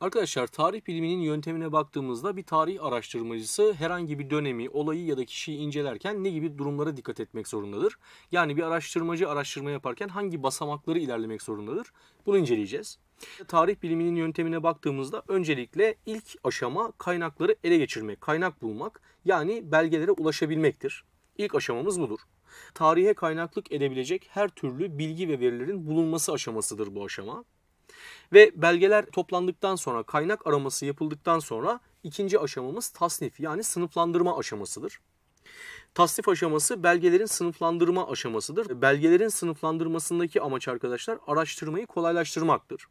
Arkadaşlar tarih biliminin yöntemine baktığımızda bir tarih araştırmacısı herhangi bir dönemi, olayı ya da kişiyi incelerken ne gibi durumlara dikkat etmek zorundadır? Yani bir araştırmacı araştırma yaparken hangi basamakları ilerlemek zorundadır? Bunu inceleyeceğiz. Tarih biliminin yöntemine baktığımızda öncelikle ilk aşama kaynakları ele geçirmek, kaynak bulmak yani belgelere ulaşabilmektir. İlk aşamamız budur. Tarihe kaynaklık edebilecek her türlü bilgi ve verilerin bulunması aşamasıdır bu aşama. Ve belgeler toplandıktan sonra kaynak araması yapıldıktan sonra ikinci aşamamız tasnif yani sınıflandırma aşamasıdır. Tasnif aşaması belgelerin sınıflandırma aşamasıdır. Belgelerin sınıflandırmasındaki amaç arkadaşlar araştırmayı kolaylaştırmaktır.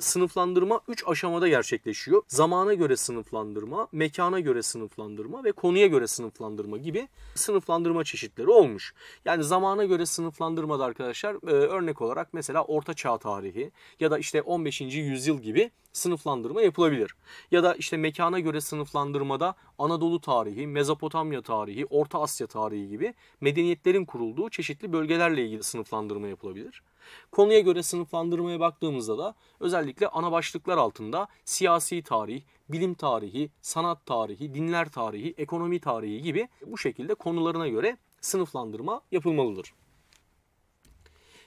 Sınıflandırma 3 aşamada gerçekleşiyor. Zamana göre sınıflandırma, mekana göre sınıflandırma ve konuya göre sınıflandırma gibi sınıflandırma çeşitleri olmuş. Yani zamana göre sınıflandırmada arkadaşlar e, örnek olarak mesela Orta Çağ tarihi ya da işte 15. yüzyıl gibi sınıflandırma yapılabilir. Ya da işte mekana göre sınıflandırmada Anadolu tarihi, Mezopotamya tarihi, Orta Asya tarihi gibi medeniyetlerin kurulduğu çeşitli bölgelerle ilgili sınıflandırma yapılabilir. Konuya göre sınıflandırmaya baktığımızda da özellikle ana başlıklar altında siyasi tarih, bilim tarihi, sanat tarihi, dinler tarihi, ekonomi tarihi gibi bu şekilde konularına göre sınıflandırma yapılmalıdır.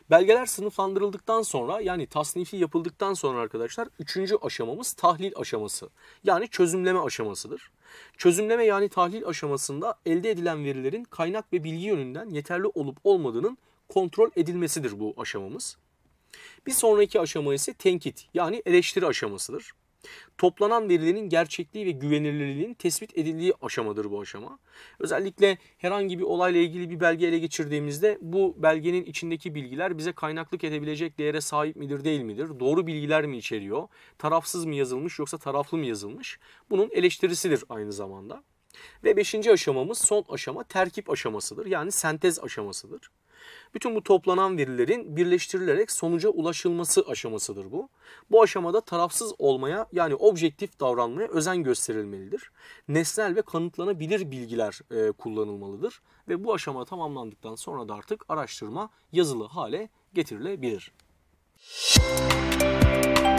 Belgeler sınıflandırıldıktan sonra yani tasnifi yapıldıktan sonra arkadaşlar üçüncü aşamamız tahlil aşaması. Yani çözümleme aşamasıdır. Çözümleme yani tahlil aşamasında elde edilen verilerin kaynak ve bilgi yönünden yeterli olup olmadığının kontrol edilmesidir bu aşamamız. Bir sonraki aşama ise tenkit yani eleştiri aşamasıdır. Toplanan verilerin gerçekliği ve güvenilirliğinin tespit edildiği aşamadır bu aşama. Özellikle herhangi bir olayla ilgili bir belge ele geçirdiğimizde bu belgenin içindeki bilgiler bize kaynaklık edebilecek değere sahip midir değil midir? Doğru bilgiler mi içeriyor? Tarafsız mı yazılmış yoksa taraflı mı yazılmış? Bunun eleştirisidir aynı zamanda. Ve beşinci aşamamız son aşama terkip aşamasıdır. Yani sentez aşamasıdır. Bütün bu toplanan verilerin birleştirilerek sonuca ulaşılması aşamasıdır bu. Bu aşamada tarafsız olmaya yani objektif davranmaya özen gösterilmelidir. Nesnel ve kanıtlanabilir bilgiler e, kullanılmalıdır ve bu aşama tamamlandıktan sonra da artık araştırma yazılı hale getirilebilir. Müzik